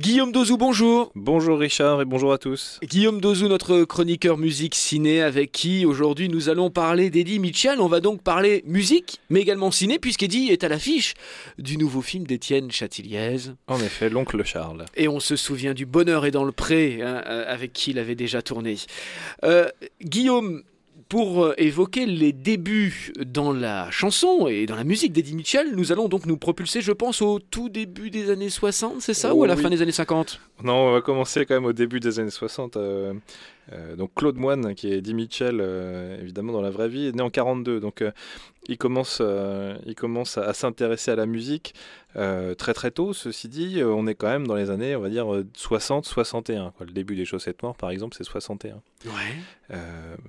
Guillaume Dozou, bonjour. Bonjour Richard et bonjour à tous. Guillaume Dozou, notre chroniqueur musique ciné avec qui aujourd'hui nous allons parler d'Eddie Mitchell. On va donc parler musique, mais également ciné, puisqu'Eddie est à l'affiche du nouveau film d'Étienne Chatiliez. En effet, l'oncle Charles. Et on se souvient du Bonheur et dans le Pré, hein, euh, avec qui il avait déjà tourné. Euh, Guillaume, pour euh, évoquer les débuts dans la chanson et dans la musique d'Eddie Mitchell, nous allons donc nous propulser, je pense, au tout début des années 60, c'est ça, ou à la oh fin des années 50 Non, on va commencer quand même au début des années 60. Euh, donc Claude Moine, qui est Eddie Mitchell, euh, évidemment dans la vraie vie, est né en 42. Donc euh, il commence, il commence à, s'intéresser à la musique très très tôt. Ceci dit, on est quand même dans les années, on va dire 60-61. Le début des Chaussettes Noires, par exemple, c'est 61. Ouais.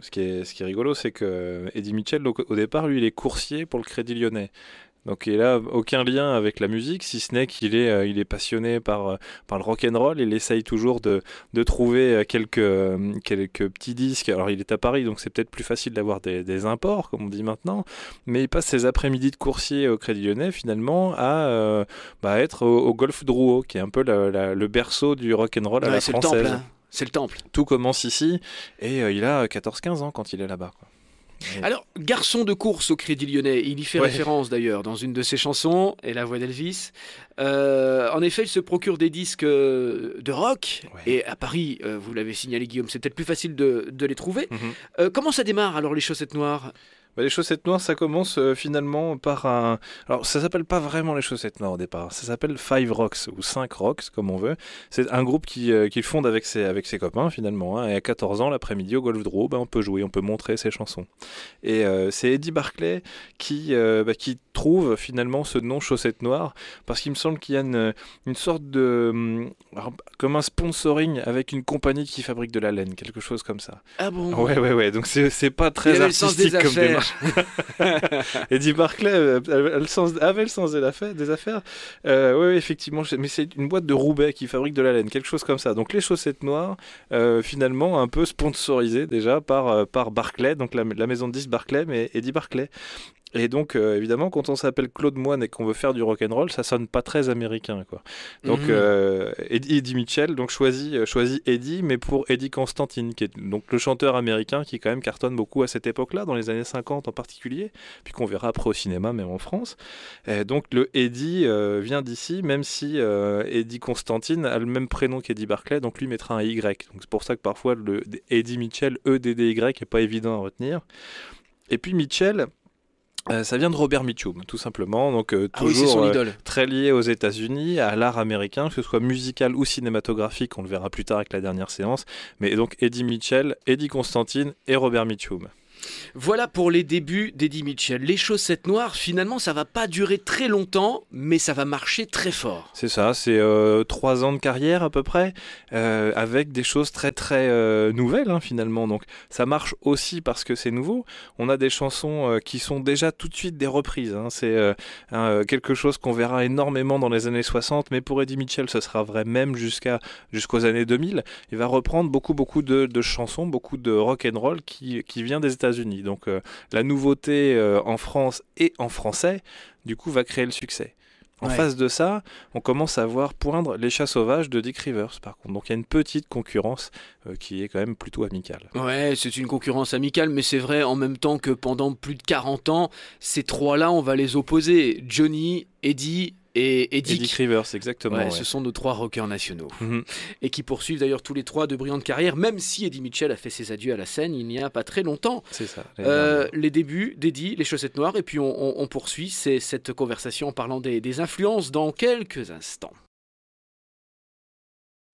ce, qui est, ce qui est rigolo, c'est que Eddie Mitchell, au départ, lui, il est coursier pour le Crédit Lyonnais. Donc il a aucun lien avec la musique, si ce n'est qu'il est, euh, il est passionné par, euh, par le rock and roll. Il essaye toujours de, de trouver euh, quelques, quelques petits disques. Alors il est à Paris, donc c'est peut-être plus facile d'avoir des, des, imports, comme on dit maintenant. Mais il passe ses après-midi de coursier au Crédit Lyonnais finalement à bah, être au, golf de Drouot, qui est un peu le berceau du rock and roll à la française. Hein. C'est le temple. Tout commence ici et il a 14-15 ans quand il est là-bas. Alors, garçon de course au Crédit Lyonnais, il y fait référence d'ailleurs dans une de ses chansons, et la voix d'Elvis. Euh, en effet, il se procure des disques euh, de rock, et à Paris, euh, vous l'avez signalé Guillaume, c'est peut-être plus facile de, les trouver. Mhm. comment ça démarre alors les chaussettes noires bah, les chaussettes noires, ça commence euh, finalement par un. Alors, ça s'appelle pas vraiment les chaussettes noires au départ. Ça s'appelle Five Rocks ou Cinq Rocks, comme on veut. C'est un groupe qui, euh, fonde avec ses, avec ses copains finalement. Hein, et à 14 ans, l'après-midi, au golf Draw, bah, on peut jouer, on peut montrer ses chansons. Et euh, c'est Eddie Barclay qui, bah, qui trouve finalement ce nom chaussettes noires parce qu'il me semble qu'il y a une, sorte de. Hum, comme un sponsoring avec une compagnie qui fabrique de la laine, quelque chose comme ça. Ah bon Ouais, ouais, ouais. Donc, c'est, c'est pas très artistique comme démarche. Eddie Barclay euh, avait le sens, des affaires. Euh, oui, effectivement, mais c'est une boîte de Roubaix qui fabrique de la laine, quelque chose comme ça. Donc les chaussettes noires, euh, finalement, un peu sponsorisées déjà par, par Barclay, donc la, maison de 10 Barclay, mais Eddie Barclay. Et donc, euh, évidemment, quand on s'appelle Claude Moine et qu'on veut faire du rock'n'roll, ça sonne pas très américain, quoi. Donc, mhm. euh, Eddie, Mitchell, donc choisit, euh, Eddie, mais pour Eddie Constantine, qui est donc le chanteur américain qui quand même cartonne beaucoup à cette époque-là, dans les années 50 en particulier, puis qu'on verra après au cinéma, même en France. donc, le Eddie vient d'ici, même si Eddie Constantine a le même prénom qu'Eddie Barclay, donc lui mettra un Y. Donc, c'est pour ça que parfois le Eddie Mitchell, E-D-D-Y, est pas évident à retenir. Et puis Mitchell, euh, ça vient de Robert Mitchum, tout simplement. Donc euh, ah toujours euh, très lié aux États-Unis, à l'art américain, que ce soit musical ou cinématographique. On le verra plus tard avec la dernière séance. Mais donc Eddie Mitchell, Eddie Constantine et Robert Mitchum. Voilà pour les débuts d'Eddie Mitchell. Les chaussettes noires, finalement, ça va pas durer très longtemps, mais ça va marcher très fort. C'est ça, c'est euh, trois ans de carrière à peu près, euh, avec des choses très très euh, nouvelles hein, finalement. Donc ça marche aussi parce que c'est nouveau. On a des chansons qui sont déjà tout de suite des reprises. Hein. C'est quelque chose qu'on verra énormément dans les années 60, mais pour Eddie Mitchell, ce sera vrai même jusqu'à jusqu'aux années 2000. Il va reprendre beaucoup beaucoup de, chansons, beaucoup de rock and roll qui, qui vient des États-Unis donc euh, la nouveauté euh, en France et en français, du coup, va créer le succès. En face de ça, on commence à voir poindre les chats sauvages de Dick Rivers, par contre. Donc il y a une petite concurrence euh, qui est quand même plutôt amicale. Ouais, c'est une concurrence amicale, mais c'est vrai en même temps que pendant plus de 40 ans, ces trois-là, on va les opposer. Johnny, Eddie, et, Eddie Dick. exactement. Ce sont nos trois rockers nationaux. Mhm. Et qui poursuivent d'ailleurs tous les trois de brillantes carrières, même si Eddie Mitchell a fait ses adieux à la scène il n'y a pas très longtemps. C'est ça. Euh, les débuts d'Eddie, les chaussettes noires, et puis on, poursuit cette conversation en parlant des influences dans quelques instants.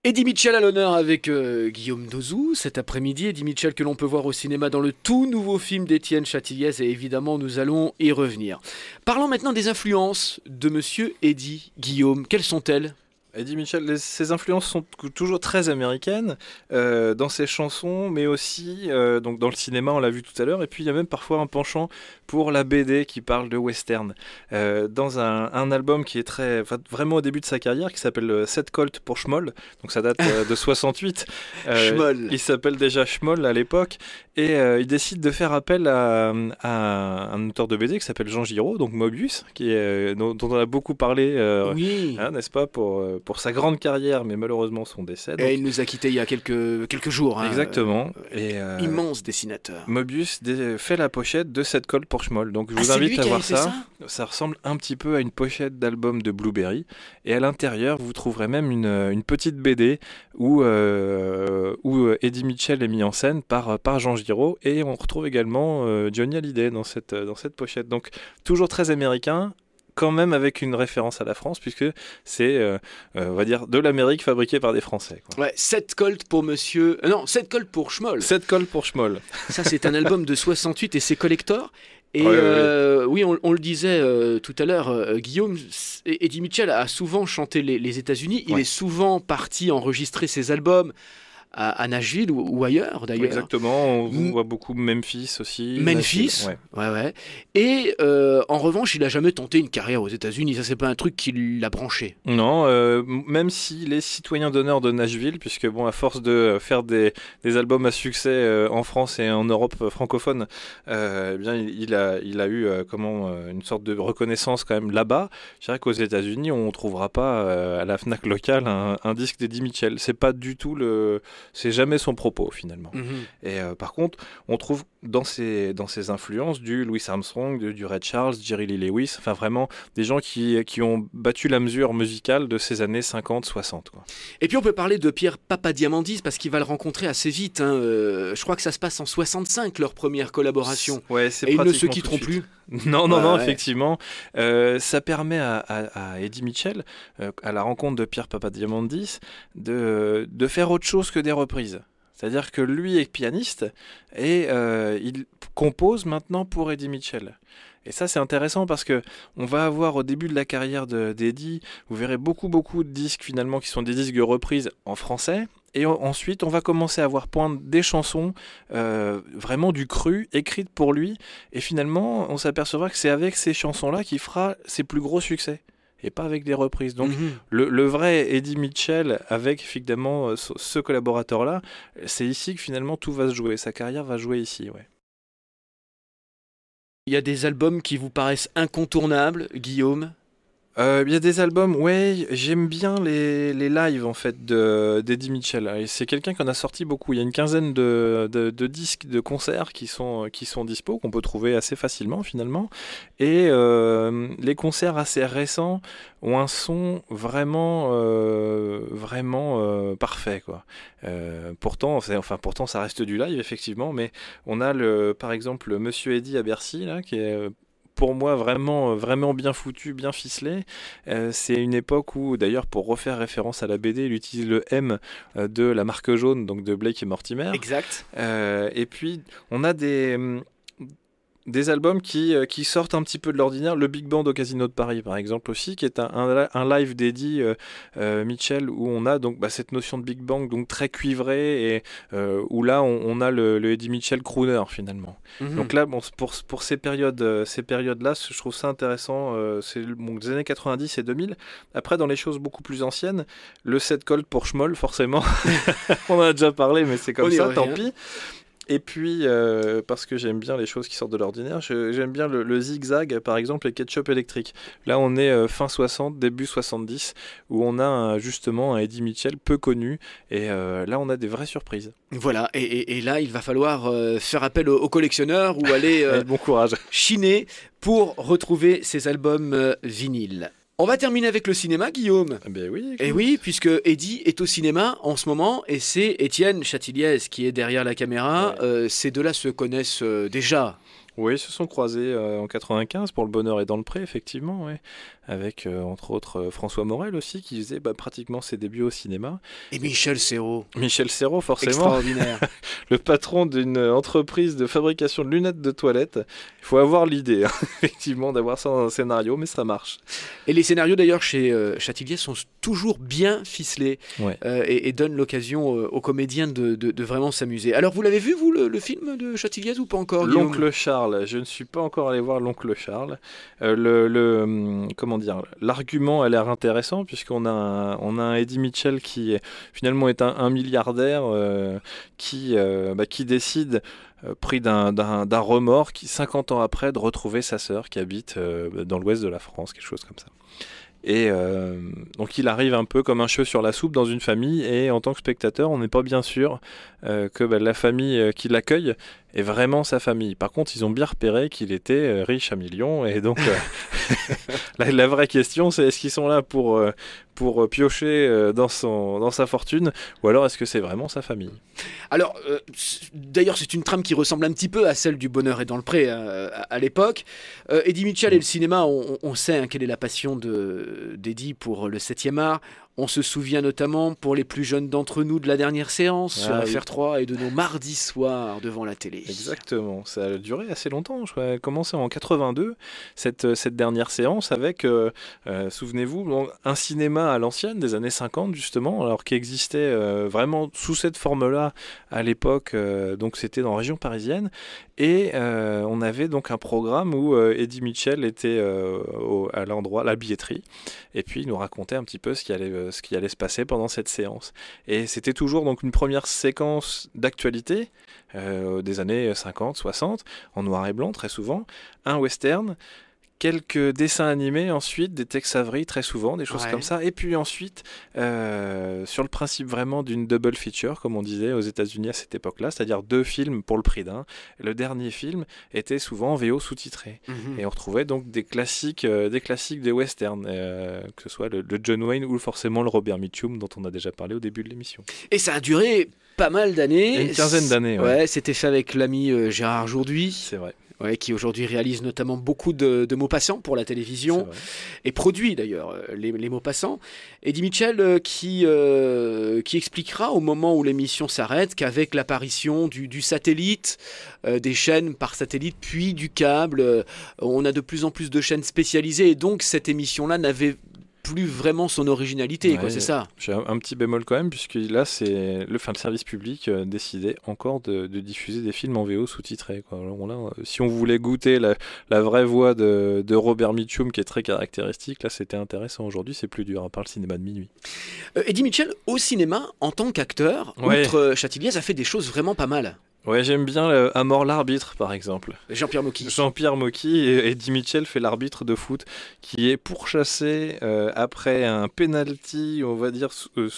Eddie Mitchell à l'honneur avec euh, Guillaume Dozou cet après-midi. Eddie Mitchell que l'on peut voir au cinéma dans le tout nouveau film d'Étienne Chatiliez et évidemment nous allons y revenir. Parlons maintenant des influences de Monsieur Eddie Guillaume. Quelles sont-elles Eddie Mitchell, Michel, ses influences sont toujours très américaines euh, dans ses chansons, mais aussi euh, donc dans le cinéma, on l'a vu tout à l'heure, et puis il y a même parfois un penchant pour la BD qui parle de western. Euh, dans un, album qui est très vraiment au début de sa carrière, qui s'appelle Set Colt pour Schmoll, donc ça date de 68. il s'appelle déjà Schmoll à l'époque, et il décide de faire appel à, un auteur de BD qui s'appelle Jean Giraud, donc Mobius, qui est, dont, on a beaucoup parlé, hein, n'est-ce pas, pour pour sa grande carrière, mais malheureusement son décès. Et il nous a quittés il y a quelques, quelques jours. Hein. Exactement. Euh, Et, euh, Immense dessinateur. Mobius fait la pochette de cette colle Porsche Molle. Donc je ah, vous invite à voir ça. ça. ça. ressemble un petit peu à une pochette d'album de Blueberry. Et à l'intérieur, vous trouverez même une, euh, petite BD où, où Eddie Mitchell est mis en scène par, par Jean Giraud. Et on retrouve également Johnny Hallyday dans cette, dans cette pochette. Donc toujours très américain quand même avec une référence à la France, puisque c'est, euh, euh, on va dire, de l'Amérique fabriquée par des Français. Ouais, 7 Colt pour monsieur. Euh, non, 7 Colt pour Schmoll. 7 Colt pour Schmoll. Ça, c'est un album de 68 et c'est collector. Et oui, on, le disait tout à l'heure, Guillaume, Eddie Mitchell a souvent chanté les, les États-Unis. Il est souvent parti enregistrer ses albums à, Nashville ou, ailleurs d'ailleurs. Exactement, on voit beaucoup Memphis aussi. Memphis, ouais. ouais, Et euh, en revanche, il n'a jamais tenté une carrière aux États-Unis, ça c'est pas un truc qui l'a branché. Non, euh, même si les citoyens d'honneur de Nashville, puisque bon, à force de euh, faire des, des albums à succès en France et en Europe francophone, eh bien, il, a, il a eu comment, une sorte de reconnaissance quand même là-bas. Je dirais qu'aux États-Unis, on ne trouvera pas à la Fnac locale un, un disque d'Eddie Mitchell. C'est pas du tout le, c'est jamais son propos finalement. Mhm. Et euh, par contre, on trouve dans ses, dans ses influences du Louis Armstrong, du, du Red Charles, Jerry Lee Lewis, enfin vraiment des gens qui, qui ont battu la mesure musicale de ces années 50-60. Et puis on peut parler de Pierre Papadiamandis parce qu'il va le rencontrer assez vite. Hein. Euh, je crois que ça se passe en 65, leur première collaboration. Ouais, Et ils ne se quitteront plus. Non, non, non, effectivement. Euh, ça permet à, Eddie Mitchell, à la rencontre de Pierre Papadiamandis, de, de faire autre chose que des c'est-à-dire que lui est pianiste et euh, il compose maintenant pour Eddie Mitchell. Et ça, c'est intéressant parce que on va avoir au début de la carrière d'Eddie, vous verrez beaucoup, beaucoup de disques finalement qui sont des disques reprises en français. Et ensuite, on va commencer à voir point des chansons euh, vraiment du cru, écrites pour lui. Et finalement, on s'apercevra que c'est avec ces chansons-là qu'il fera ses plus gros succès et pas avec des reprises. Donc mhm. le, vrai Eddie Mitchell avec effectivement euh, ce, collaborateur-là, c'est ici que finalement tout va se jouer. Sa carrière va jouer ici, ouais. Il y a des albums qui vous paraissent incontournables, Guillaume euh, il y a des albums, ouais, j'aime bien les, les, lives en fait d'Eddie Mitchell. C'est quelqu'un qu'on a sorti beaucoup. Il y a une quinzaine de, de, disques, de concerts qui sont, qui sont dispo, qu'on peut trouver assez facilement finalement. Et euh, les concerts assez récents ont un son vraiment, euh, vraiment parfait. Quoi. pourtant, enfin, pourtant, ça reste du live effectivement, mais on a le, par exemple Monsieur Eddie à Bercy, là, qui est pour moi vraiment, euh, vraiment bien foutu, bien ficelé. Euh, c'est une époque où, d'ailleurs, pour refaire référence à la BD, il utilise le M euh, de la marque jaune, donc de Blake et Mortimer. Exact. et puis, on a des hum, des albums qui, euh, qui, sortent un petit peu de l'ordinaire. Le Big Band au Casino de Paris, par exemple, aussi, qui est un, live dédié euh, euh, Mitchell, où on a donc bah, cette notion de Big Bang, donc très cuivrée, et où là, on, a le, Eddie Mitchell crooner, finalement. Mhm. Donc là, bon, pour, ces périodes-là, ces périodes -là, je trouve ça intéressant. c'est les années 90 et 2000. Après, dans les choses beaucoup plus anciennes, le set cold pour Schmoll, forcément. on en a déjà parlé, mais c'est comme ça, tant pis. Et puis, euh, parce que j'aime bien les choses qui sortent de l'ordinaire, j'aime bien le, zigzag, par exemple, les ketchup électriques. Là, on est euh, fin 60, début 70, où on a justement un Eddie Mitchell peu connu. Et euh, là, on a des vraies surprises. Voilà, et, là, il va falloir faire appel aux, collectionneurs ou aller chiner pour retrouver ces albums vinyles. On va terminer avec le cinéma, Guillaume. Eh ben oui. Et eh oui, puisque Eddie est au cinéma en ce moment, et c'est Étienne Chatiliez qui est derrière la caméra. Euh, ces deux-là se connaissent euh, déjà. Oui, ils se sont croisés euh, en 95 pour Le Bonheur et dans le Pré, effectivement. oui avec euh, entre autres euh, François Morel aussi, qui faisait bah, pratiquement ses débuts au cinéma. Et Michel Serrault. Michel Serrault, forcément. Extraordinaire. le patron d'une euh, entreprise de fabrication de lunettes de toilette. Il faut avoir l'idée, hein, effectivement, d'avoir ça dans un scénario, mais ça marche. Et les scénarios d'ailleurs chez euh, sont toujours bien ficelés et, donnent l'occasion aux comédiens de, vraiment s'amuser. Alors vous l'avez vu, vous, le, film de Châtillier ou pas encore L'oncle Charles. Je ne suis pas encore allé voir l'oncle Charles. le, le hum, l'argument a l'air intéressant puisqu'on a, un, on Eddie Mitchell qui finalement est un, milliardaire euh, qui, euh, bah, qui décide euh, pris d'un remords qui 50 ans après de retrouver sa sœur qui habite dans l'ouest de la France, quelque chose comme ça. Et donc il arrive un peu comme un cheveu sur la soupe dans une famille et en tant que spectateur on n'est pas bien sûr que bah, la famille qui l'accueille et vraiment sa famille. Par contre, ils ont bien repéré qu'il était euh, riche à millions. Et donc, euh, la, vraie question, c'est est-ce qu'ils sont là pour, euh, pour piocher dans, son, dans sa fortune ou alors est-ce que c'est vraiment sa famille Alors, d'ailleurs, c'est une trame qui ressemble un petit peu à celle du Bonheur et dans le Pré à, l'époque. Eddie Mitchell et le mm. cinéma, on, sait hein, quelle est la passion d'Eddie pour le 7e art. On se souvient notamment pour les plus jeunes d'entre nous de la dernière séance sur ah Affaire 3 et de nos mardis soirs devant la télé. Exactement, ça a duré assez longtemps. Je crois, elle en 82 cette, euh, cette dernière séance avec, euh, euh, souvenez-vous, un cinéma à l'ancienne des années 50 justement, alors qu'il existait vraiment sous cette forme-là à l'époque. donc c'était dans la région parisienne et on avait donc un programme où Eddie Mitchell était à l'endroit, la billetterie, et puis il nous racontait un petit peu ce qui allait euh, ce qui allait se passer pendant cette séance. Et c'était toujours donc une première séquence d'actualité euh, des années 50, 60, en noir et blanc très souvent, un western quelques dessins animés ensuite, des textes très souvent, des choses comme ça. Et puis ensuite, euh, sur le principe vraiment d'une double feature, comme on disait aux États-Unis à cette époque-là, c'est-à-dire deux films pour le prix d'un. Le dernier film était souvent en VO sous-titré. Mhm. Et on retrouvait donc des classiques, euh, des classiques des westerns, euh, que ce soit le, John Wayne ou forcément le Robert Mitchum dont on a déjà parlé au début de l'émission. Et ça a duré pas mal d'années. Une quinzaine d'années. Ouais, c'était ça avec l'ami Gérard aujourd'hui C'est vrai ouais, qui aujourd'hui réalise notamment beaucoup de, de, mots passants pour la télévision et produit d'ailleurs euh, les, les, mots passants. Eddie Mitchell euh, qui, euh, qui expliquera au moment où l'émission s'arrête qu'avec l'apparition du, satellite, des chaînes par satellite, puis du câble, on a de plus en plus de chaînes spécialisées et donc cette émission-là n'avait plus vraiment son originalité, quoi, c'est ça. J'ai un, petit bémol quand même, puisque là, c'est le, fin, le service public euh, décidait encore de, diffuser des films en VO sous-titrés. là, euh, si on voulait goûter la, la vraie voix de, de, Robert Mitchum, qui est très caractéristique, là, c'était intéressant. Aujourd'hui, c'est plus dur, à part le cinéma de minuit. Euh, Eddie Mitchell, au cinéma, en tant qu'acteur, ouais. outre a fait des choses vraiment pas mal. Ouais, j'aime bien euh, mort l'arbitre, par exemple. Jean-Pierre Mocky. Jean-Pierre Mocky et Eddie fait l'arbitre de foot qui est pourchassé euh, après un penalty, on va dire, euh,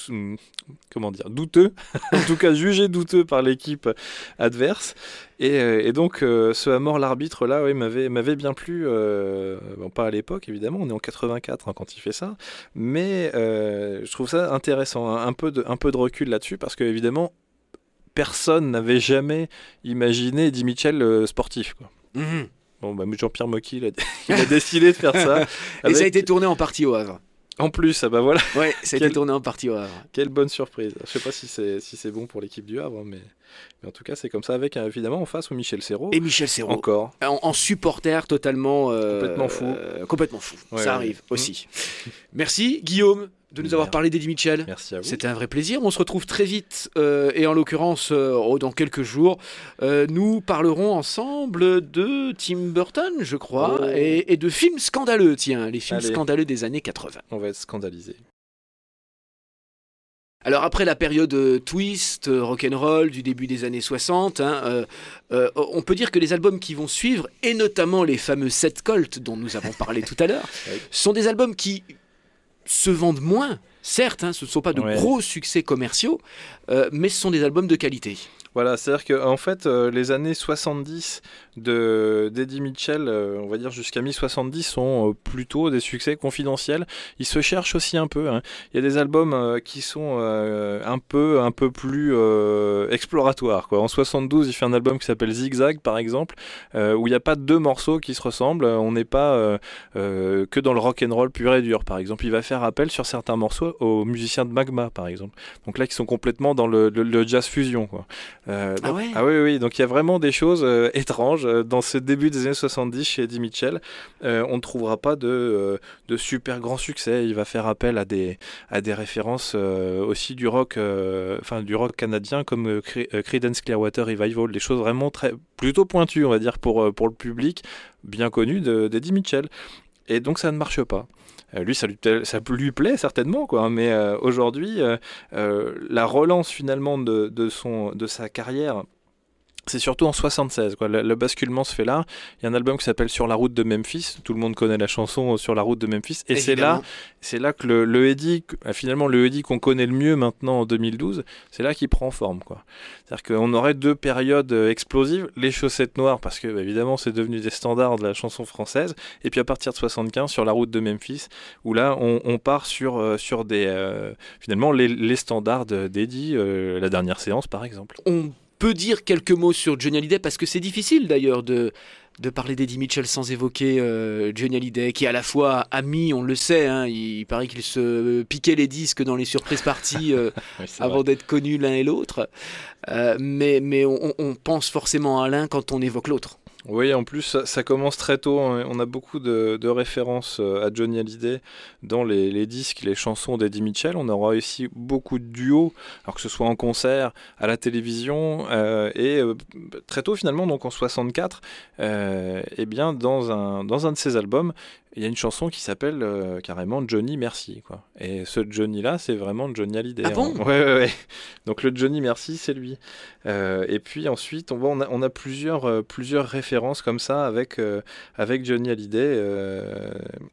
comment dire, douteux, en tout cas jugé douteux par l'équipe adverse. Et, euh, donc, ce à mort l'arbitre là, oui, m'avait bien plu. pas à l'époque, évidemment, on est en 84 hein, quand il fait ça, mais je trouve ça intéressant, hein, un peu de un peu de recul là-dessus parce que évidemment, personne n'avait jamais imaginé dit Michel euh, sportif. Quoi. Mhm. Bon, bah, Jean-Pierre Mocky, il a, décidé de faire ça. Et ça a été tourné en partie au Havre. En plus, ah bah voilà. Ouais, ça a été tourné en partie au Havre. Quelle bonne surprise. Je sais pas si c'est si c'est bon pour l'équipe du Havre, hein, mais... mais, en tout cas, c'est comme ça avec euh, évidemment en face au Michel Serrault. Et Michel Serrault. Encore. En, supporter totalement. Euh, complètement fou. complètement fou. ça arrive aussi. Mhm. Merci Guillaume de nous avoir parlé d'Eddie Mitchell. Merci à vous. C'était un vrai plaisir. On se retrouve très vite euh, et en l'occurrence euh, oh, dans quelques jours. Euh, nous parlerons ensemble de Tim Burton, je crois, oh. et, de films scandaleux, tiens, les films scandaleux des années 80. On va être scandalisé. Alors après la période twist, rock'n'roll du début des années 60, hein, on peut dire que les albums qui vont suivre, et notamment les fameux 7 Colts, dont nous avons parlé tout à l'heure, sont des albums qui, se vendent moins. Certes, hein, ce ne sont pas de gros succès commerciaux, euh, mais ce sont des albums de qualité. Voilà, c'est-à-dire que en fait, euh, les années 70 de d'Eddie Mitchell, euh, on va dire jusqu'à mi-70, sont euh, plutôt des succès confidentiels. il se cherche aussi un peu. Hein. Il y a des albums qui sont un peu un peu plus exploratoires. Quoi. En 72, il fait un album qui s'appelle Zigzag, par exemple, où il n'y a pas deux morceaux qui se ressemblent. On n'est pas que dans le rock and roll pur et dur, par exemple. Il va faire appel sur certains morceaux aux musiciens de Magma, par exemple. Donc là, qui sont complètement dans le, le jazz fusion. Quoi. Euh, ah, ah oui, oui, donc il y a vraiment des choses euh, étranges. Euh, dans ce début des années 70 chez Eddie Mitchell, on ne trouvera pas de, super grand succès. Il va faire appel à des, références aussi du rock, du rock canadien comme Creedence Clearwater Revival, des choses vraiment très, plutôt pointues, on va dire, pour, le public, bien connu d'Eddie Mitchell. Et donc ça ne marche pas. Euh, lui, ça lui, plaît certainement, quoi. Mais euh, aujourd'hui, euh, la relance finalement de, son, de sa carrière c'est surtout en 76, quoi. Le, basculement se fait là. Il y a un album qui s'appelle Sur la route de Memphis. Tout le monde connaît la chanson euh, Sur la route de Memphis. Et c'est là, c'est là que le, le Eddie, euh, finalement, le Eddie qu'on connaît le mieux maintenant en 2012, c'est là qu'il prend forme, quoi. C'est-à-dire qu'on aurait deux périodes euh, explosives. Les chaussettes noires, parce que, bah, évidemment, c'est devenu des standards de la chanson française. Et puis à partir de 75, Sur la route de Memphis, où là, on, part sur, sur des, finalement, les, standards d'Eddie, la dernière séance, par exemple. On peut dire quelques mots sur Johnny Hallyday parce que c'est difficile d'ailleurs de de parler d'Eddie Mitchell sans évoquer euh, Johnny Hallyday, qui est à la fois ami, on le sait, hein, il, paraît qu'il se piquait les disques dans les surprises parties euh, avant d'être connu l'un et l'autre, euh, mais, mais on, pense forcément à l'un quand on évoque l'autre. Oui, en plus, ça, commence très tôt. Hein, on a beaucoup de, références euh, à Johnny Hallyday dans les, disques, les chansons d'Eddie Mitchell. On aura aussi beaucoup de duos, alors que ce soit en concert, à la télévision. Euh, et euh, très tôt, finalement, donc en 64, eh bien, dans un de ses albums, il y a une chanson qui s'appelle euh, carrément Johnny Merci. Quoi. Et ce Johnny-là, c'est vraiment Johnny Hallyday. Ah hein. bon ouais, ouais, ouais, Donc le Johnny Merci, c'est lui. Euh, et puis ensuite, on, on, a, plusieurs, euh, plusieurs références comme ça avec, avec Johnny Hallyday.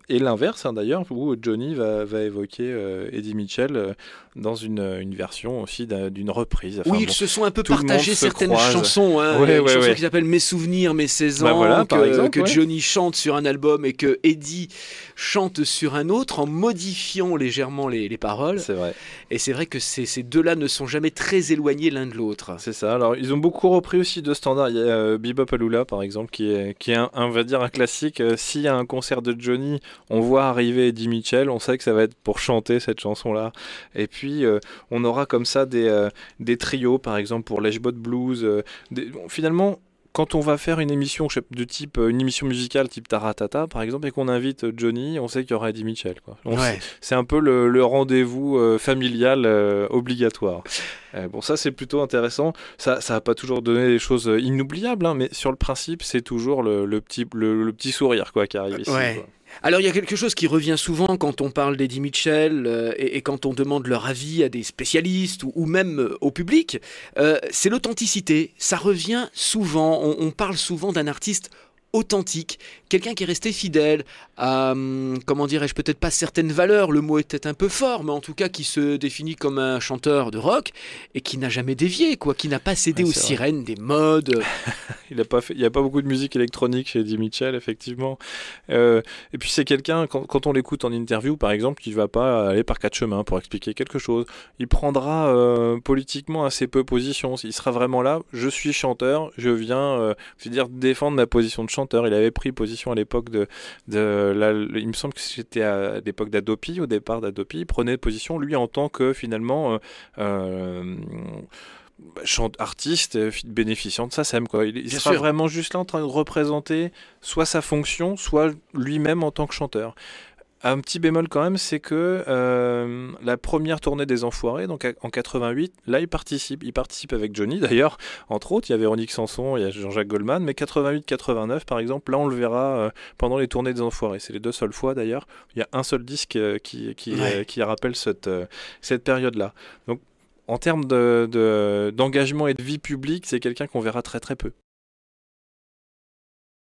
et l'inverse, hein, d'ailleurs, où Johnny va, va évoquer Eddie Mitchell dans une, une version aussi d'une reprise. oui, ils se sont un peu partagés certaines chansons. Hein, une qui s'appelle Mes souvenirs, mes saisons bah que, par exemple, que Johnny chante sur un album et que Eddie chante sur un autre en modifiant légèrement les, les paroles. C'est vrai. Et c'est vrai que ces, deux-là ne sont jamais très éloignés l'un de l'autre. C'est ça. Alors, ils ont beaucoup repris aussi Deux standards. Il y a euh, Bebop par exemple, qui est, qui est un, on va dire, un classique. Euh, s'il y a un concert de Johnny, on voit arriver Eddie Mitchell, on sait que ça va être pour chanter cette chanson-là. Et puis, euh, on aura comme ça des, euh, des trios, par exemple pour Leshbot Blues. Euh, finalement, quand on va faire une émission de type une émission musicale type Taratata par exemple et qu'on invite Johnny, on sait qu'il y aura Eddie Mitchell. C'est un peu le, rendez-vous familial obligatoire. bon ça c'est plutôt intéressant. Ça ça a pas toujours donné des choses inoubliables, hein, mais sur le principe c'est toujours le, petit le, petit sourire quoi qui arrive ici. Alors il y a quelque chose qui revient souvent quand on parle d'Eddie Mitchell euh, et, quand on demande leur avis à des spécialistes ou, même euh, au public, euh, c'est l'authenticité. Ça revient souvent. on parle souvent d'un artiste authentique, quelqu'un qui est resté fidèle à, hum, comment dirais-je, peut-être pas certaines valeurs, le mot était un peu fort, mais en tout cas qui se définit comme un chanteur de rock et qui n'a jamais dévié, quoi, qui n'a pas cédé aux sirènes des modes. il n'y a, pas fait, il a pas beaucoup de musique électronique chez Eddie Mitchell, effectivement. Euh, et puis c'est quelqu'un, quand, on l'écoute en interview, par exemple, qui ne va pas aller par quatre chemins pour expliquer quelque chose. Il prendra euh, politiquement assez peu position. Il sera vraiment là, je suis chanteur, je viens, euh, dire, défendre ma position de chanteur il avait pris position à l'époque de, il me semble que c'était à l'époque d'Adopi, au départ d'Adopi, il prenait position lui en tant que finalement euh, euh, artiste euh, bénéficiant de sa SEM. Quoi. Il, sera vraiment juste là en train de représenter soit sa fonction, soit lui-même en tant que chanteur. Un petit bémol quand même, c'est que euh, la première tournée des Enfoirés, donc en 88, là il participe, il participe avec Johnny d'ailleurs, entre autres, il y a Véronique Sanson, il y a Jean-Jacques Goldman, mais 88-89 par exemple, là on le verra euh, pendant les tournées des Enfoirés, c'est les deux seules fois d'ailleurs, il y a un seul disque euh, qui, qui, qui, rappelle cette, cette période-là. Donc en termes d'engagement de, d'engagement et de vie publique, c'est quelqu'un qu'on verra très très peu.